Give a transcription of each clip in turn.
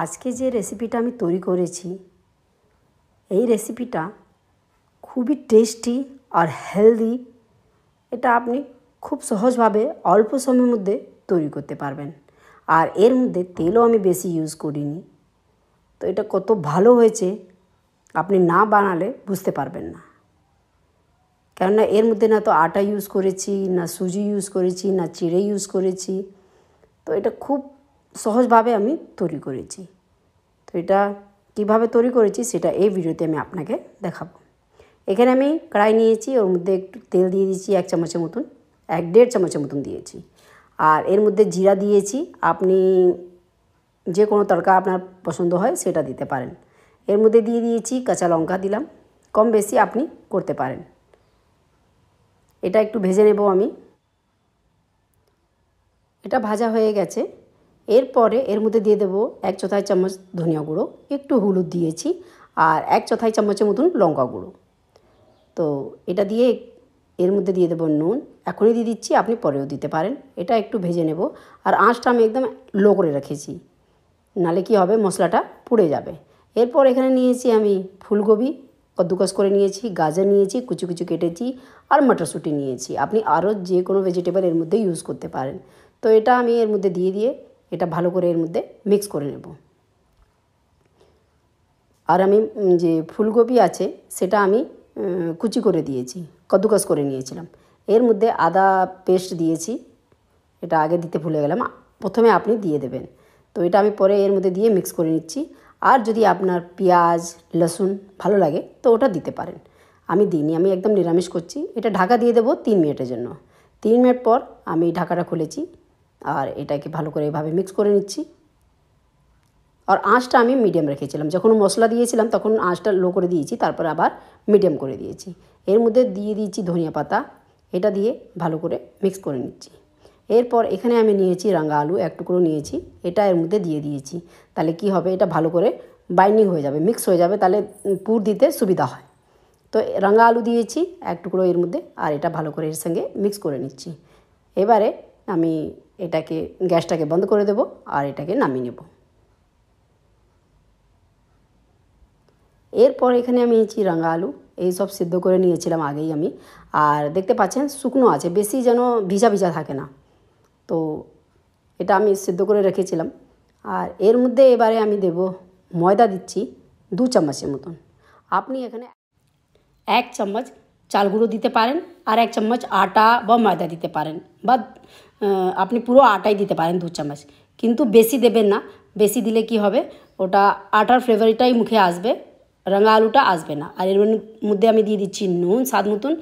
আজকে যে রেসিপিটা আমি তৈরি করেছি এই রেসিপিটা খুবই টেস্টি আর হেলদি এটা আপনি খুব সহজভাবে অল্প সময়ের মধ্যে তৈরি করতে পারবেন আর এর মধ্যে তেলও আমি বেশি ইউজ করিনি তো এটা কত ভালো হয়েছে আপনি না বানালে বুঝতে পারবেন না কেননা এর মধ্যে না তো আটা ইউজ করেছি না সুজি ইউজ করেছি না চিড়ে ইউজ করেছি তো এটা খুব সহজভাবে আমি তৈরি করেছি তো এটা কীভাবে তৈরি করেছি সেটা এই ভিডিওতে আমি আপনাকে দেখাবো এখানে আমি কড়াই নিয়েছি ওর মধ্যে একটু তেল দিয়ে দিয়েছি এক চামচের মতন এক দেড় চামচের মতন দিয়েছি আর এর মধ্যে জিরা দিয়েছি আপনি যে কোনো তড়কা আপনার পছন্দ হয় সেটা দিতে পারেন এর মধ্যে দিয়ে দিয়েছি কাঁচা লঙ্কা দিলাম কম বেশি আপনি করতে পারেন এটা একটু ভেজে নেব আমি এটা ভাজা হয়ে গেছে এরপরে এর মধ্যে দিয়ে দেবো এক চথায় চামচ ধনিয়া গুঁড়ো একটু হলুদ দিয়েছি আর এক চথায় চামচের মতন লঙ্কা গুঁড়ো তো এটা দিয়ে এর মধ্যে দিয়ে দেবো নুন এখনই দিয়ে দিচ্ছি আপনি পরেও দিতে পারেন এটা একটু ভেজে নেব আর আঁচটা আমি একদম লো করে রেখেছি নালে কি হবে মশলাটা পুড়ে যাবে এরপর এখানে নিয়েছি আমি ফুলকপি কদ্দুকস করে নিয়েছি গাজর নিয়েছি কুচি কুচি কেটেছি আর মটরশুঁটি নিয়েছি আপনি আরও যে কোনো ভেজিটেবল এর মধ্যে ইউজ করতে পারেন তো এটা আমি এর মধ্যে দিয়ে দিয়ে এটা ভালো করে এর মধ্যে মিক্স করে নেব আর আমি যে ফুলকপি আছে সেটা আমি কুচি করে দিয়েছি কদ্দুকাস করে নিয়েছিলাম এর মধ্যে আদা পেস্ট দিয়েছি এটা আগে দিতে ভুলে গেলাম প্রথমে আপনি দিয়ে দেবেন তো এটা আমি পরে এর মধ্যে দিয়ে মিক্স করে নিচ্ছি আর যদি আপনার পেঁয়াজ লসুন ভালো লাগে তো ওটা দিতে পারেন আমি দিইনি আমি একদম নিরামিষ করছি এটা ঢাকা দিয়ে দেবো তিন মিনিটের জন্য তিন মিনিট পর আমি ঢাকাটা খুলেছি আর এটাকে ভালো করে এভাবে মিক্স করে নিচ্ছি আর আঁচটা আমি মিডিয়াম রেখেছিলাম যখন মশলা দিয়েছিলাম তখন আঁচটা লো করে দিয়েছি তারপর আবার মিডিয়াম করে দিয়েছি এর মধ্যে দিয়ে দিয়েছি ধনিয়া পাতা এটা দিয়ে ভালো করে মিক্স করে নিচ্ছি এরপর এখানে আমি নিয়েছি রাঙা আলু এক টুকরো নিয়েছি এটা এর মধ্যে দিয়ে দিয়েছি তাহলে কি হবে এটা ভালো করে বাইন্ডিং হয়ে যাবে মিক্স হয়ে যাবে তাহলে পুর দিতে সুবিধা হয় তো রাঙা আলু দিয়েছি এক টুকরো এর মধ্যে আর এটা ভালো করে এর সঙ্গে মিক্স করে নিচ্ছি এবারে আমি এটাকে গ্যাসটাকে বন্ধ করে দেব আর এটাকে নামিয়ে নেব এরপর এখানে আমি নিয়েছি রাঙা আলু এই সব সিদ্ধ করে নিয়েছিলাম আগেই আমি আর দেখতে পাচ্ছেন শুকনো আছে বেশি যেন ভিজা ভিজা থাকে না তো এটা আমি সিদ্ধ করে রেখেছিলাম আর এর মধ্যে এবারে আমি দেব ময়দা দিচ্ছি দু চামচের মতন আপনি এখানে এক চামচ চাল গুঁড়ো দিতে পারেন আর এক চামচ আটা বা ময়দা দিতে পারেন বা আপনি পুরো আটাই দিতে পারেন দু চামচ কিন্তু বেশি দেবেন না বেশি দিলে কি হবে ওটা আটার ফ্লেভারটাই মুখে আসবে রাঙা আলুটা আসবে না আর এর মধ্যে আমি দিয়ে দিচ্ছি নুন স্বাদ মতন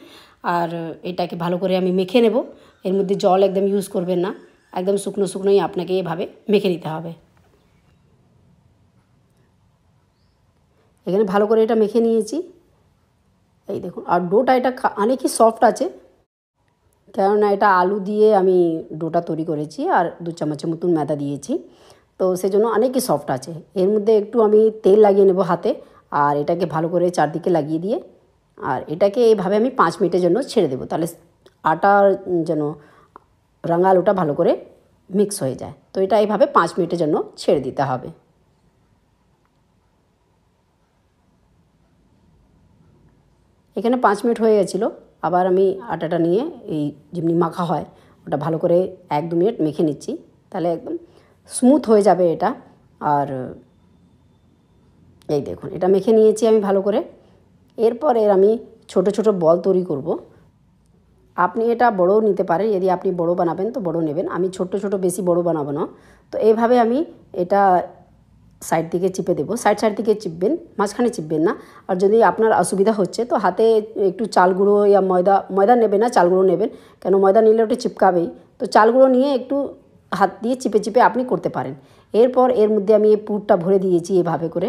আর এটাকে ভালো করে আমি মেখে নেব এর মধ্যে জল একদম ইউজ করবেন না একদম শুকনো শুকনোই আপনাকে এভাবে মেখে নিতে হবে এখানে ভালো করে এটা মেখে নিয়েছি এই দেখুন আর ডোটা এটা অনেকই সফট আছে কেননা এটা আলু দিয়ে আমি ডোটা তৈরি করেছি আর দু চামচের মতন মেদা দিয়েছি তো সেজন্য অনেকই সফট আছে এর মধ্যে একটু আমি তেল লাগিয়ে নেব হাতে আর এটাকে ভালো করে চারদিকে লাগিয়ে দিয়ে আর এটাকে এইভাবে আমি পাঁচ মিনিটের জন্য ছেড়ে দেবো তাহলে আটার যেন রাঙা আলুটা ভালো করে মিক্স হয়ে যায় তো এটা এইভাবে পাঁচ মিনিটের জন্য ছেড়ে দিতে হবে এখানে পাঁচ মিনিট হয়ে গেছিলো আবার আমি আটাটা নিয়ে এই যেমনি মাখা হয় ওটা ভালো করে এক দু মিনিট মেখে নিচ্ছি তাহলে একদম স্মুথ হয়ে যাবে এটা আর এই দেখুন এটা মেখে নিয়েছি আমি ভালো করে এরপর এর আমি ছোট ছোট বল তৈরি করব আপনি এটা বড়ও নিতে পারেন যদি আপনি বড় বানাবেন তো বড় নেবেন আমি ছোট ছোট বেশি বড় বানাবো না তো এভাবে আমি এটা সাইড দিকে চিপে দেবো সাইড সাইড দিকে চিপবেন মাঝখানে চিপবেন না আর যদি আপনার অসুবিধা হচ্ছে তো হাতে একটু চাল গুঁড়ো ইয়া ময়দা ময়দা নেবেন না চাল গুঁড়ো নেবেন কেন ময়দা নিলে ওটা চিপকাবেই তো চাল গুঁড়ো নিয়ে একটু হাত দিয়ে চিপে চিপে আপনি করতে পারেন এরপর এর মধ্যে আমি এই পুরটা ভরে দিয়েছি এভাবে করে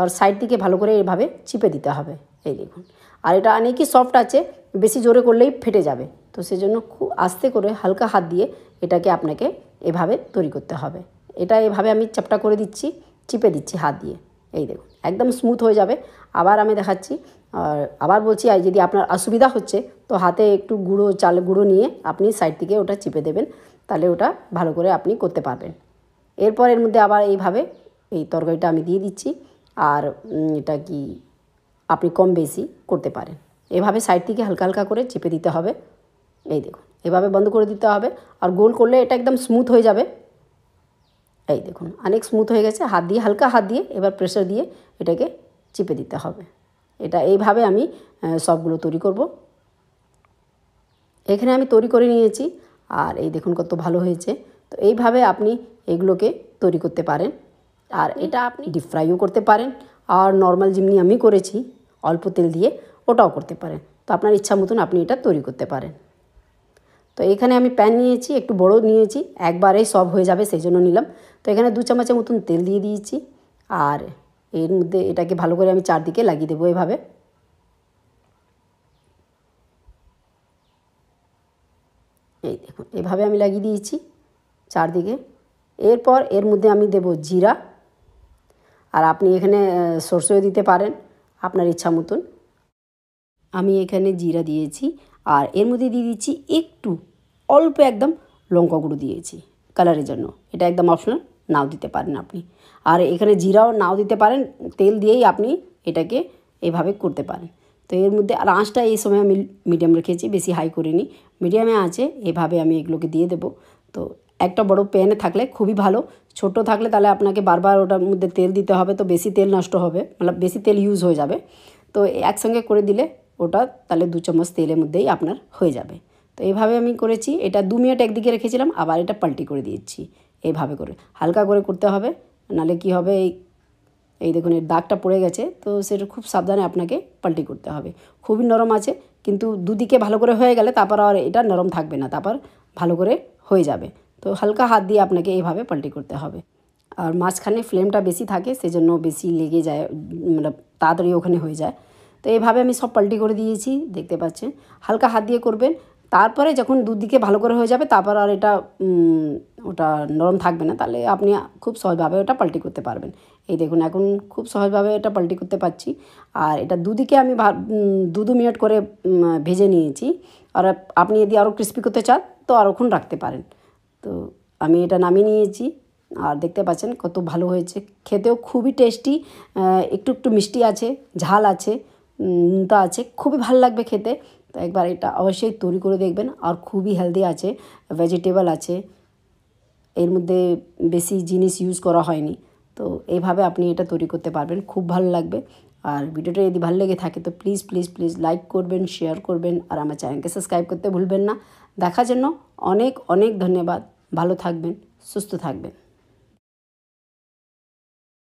আর সাইড দিকে ভালো করে এভাবে চিপে দিতে হবে এই দেখুন আর এটা অনেকই সফট আছে বেশি জোরে করলেই ফেটে যাবে তো সেজন্য খুব আস্তে করে হালকা হাত দিয়ে এটাকে আপনাকে এভাবে তৈরি করতে হবে এটা এভাবে আমি চ্যাপটা করে দিচ্ছি চিপে দিচ্ছি হাত দিয়ে এই দেখুন একদম স্মুথ হয়ে যাবে আবার আমি দেখাচ্ছি আর আবার বলছি আর যদি আপনার অসুবিধা হচ্ছে তো হাতে একটু গুঁড়ো চাল গুঁড়ো নিয়ে আপনি সাইড থেকে ওটা চিপে দেবেন তাহলে ওটা ভালো করে আপনি করতে পারবেন এরপর এর মধ্যে আবার এইভাবে এই তরকারিটা আমি দিয়ে দিচ্ছি আর এটা কি আপনি কম বেশি করতে পারেন এভাবে সাইড থেকে হালকা হালকা করে চেপে দিতে হবে এই দেখুন এভাবে বন্ধ করে দিতে হবে আর গোল করলে এটা একদম স্মুথ হয়ে যাবে এই দেখুন অনেক স্মুথ হয়ে গেছে হাত দিয়ে হালকা হাত দিয়ে এবার প্রেশার দিয়ে এটাকে চিপে দিতে হবে এটা এইভাবে আমি সবগুলো তৈরি করব এখানে আমি তৈরি করে নিয়েছি আর এই দেখুন কত ভালো হয়েছে তো এইভাবে আপনি এগুলোকে তৈরি করতে পারেন আর এটা আপনি ডিপ ফ্রাইও করতে পারেন আর নর্মাল যেমনি আমি করেছি অল্প তেল দিয়ে ওটাও করতে পারেন তো আপনার ইচ্ছা মতন আপনি এটা তৈরি করতে পারেন তো এখানে আমি প্যান নিয়েছি একটু বড় নিয়েছি একবারেই সব হয়ে যাবে সেই জন্য নিলাম তো এখানে দু চামচের মতন তেল দিয়ে দিয়েছি আর এর মধ্যে এটাকে ভালো করে আমি চারদিকে লাগিয়ে দেবো এভাবে এই দেখুন এভাবে আমি লাগিয়ে দিয়েছি চারদিকে এরপর এর মধ্যে আমি দেব জিরা আর আপনি এখানে সরষেও দিতে পারেন আপনার ইচ্ছা মতন আমি এখানে জিরা দিয়েছি আর এর মধ্যে দিয়ে দিচ্ছি একটু অল্প একদম লঙ্কা গুঁড়ো দিয়েছি কালারের জন্য এটা একদম অপশনাল নাও দিতে পারেন আপনি আর এখানে জিরাও নাও দিতে পারেন তেল দিয়েই আপনি এটাকে এভাবে করতে পারেন তো এর মধ্যে আর আঁচটা এই সময় আমি মিডিয়াম রেখেছি বেশি হাই করিনি মিডিয়ামে আছে এভাবে আমি এগুলোকে দিয়ে দেব তো একটা বড় প্যানে থাকলে খুবই ভালো ছোট থাকলে তাহলে আপনাকে বারবার ওটার মধ্যে তেল দিতে হবে তো বেশি তেল নষ্ট হবে মানে বেশি তেল ইউজ হয়ে যাবে তো একসঙ্গে করে দিলে ওটা তাহলে দু চামচ তেলের মধ্যেই আপনার হয়ে যাবে তো এইভাবে আমি করেছি এটা দু মিনিট একদিকে রেখেছিলাম আবার এটা পাল্টি করে দিয়েছি এইভাবে করে হালকা করে করতে হবে নালে কি হবে এই এই দেখুন এর দাগটা পড়ে গেছে তো সেটা খুব সাবধানে আপনাকে পাল্টি করতে হবে খুবই নরম আছে কিন্তু দুদিকে ভালো করে হয়ে গেলে তারপর আর এটা নরম থাকবে না তারপর ভালো করে হয়ে যাবে তো হালকা হাত দিয়ে আপনাকে এইভাবে পাল্টি করতে হবে আর মাঝখানে ফ্লেমটা বেশি থাকে সেজন্য বেশি লেগে যায় মানে তাড়াতাড়ি ওখানে হয়ে যায় তো এইভাবে আমি সব পাল্টি করে দিয়েছি দেখতে পাচ্ছেন হালকা হাত দিয়ে করবেন তারপরে যখন দুদিকে ভালো করে হয়ে যাবে তারপর আর এটা ওটা নরম থাকবে না তাহলে আপনি খুব সহজভাবে ওটা পাল্টি করতে পারবেন এই দেখুন এখন খুব সহজভাবে এটা পাল্টি করতে পারছি আর এটা দুদিকে আমি দু দু মিনিট করে ভেজে নিয়েছি আর আপনি যদি আরও ক্রিস্পি করতে চান তো আরোক্ষণ রাখতে পারেন তো আমি এটা নামিয়ে নিয়েছি আর দেখতে পাচ্ছেন কত ভালো হয়েছে খেতেও খুবই টেস্টি একটু একটু মিষ্টি আছে ঝাল আছে নুনতা আছে খুবই ভালো লাগবে খেতে তো একবার এটা অবশ্যই তৈরি করে দেখবেন আর খুবই হেলদি আছে ভেজিটেবল আছে এর মধ্যে বেশি জিনিস ইউজ করা হয়নি তো এইভাবে আপনি এটা তৈরি করতে পারবেন খুব ভালো লাগবে আর ভিডিওটা যদি ভালো লেগে থাকে তো প্লিজ প্লিজ প্লিজ লাইক করবেন শেয়ার করবেন আর আমার চ্যানেলকে সাবস্ক্রাইব করতে ভুলবেন না দেখার জন্য অনেক অনেক ধন্যবাদ ভালো থাকবেন সুস্থ থাকবেন